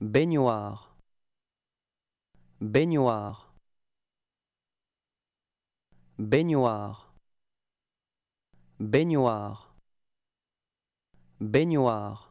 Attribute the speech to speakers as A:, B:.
A: baignoire baignoire baignoire baignoire baignoire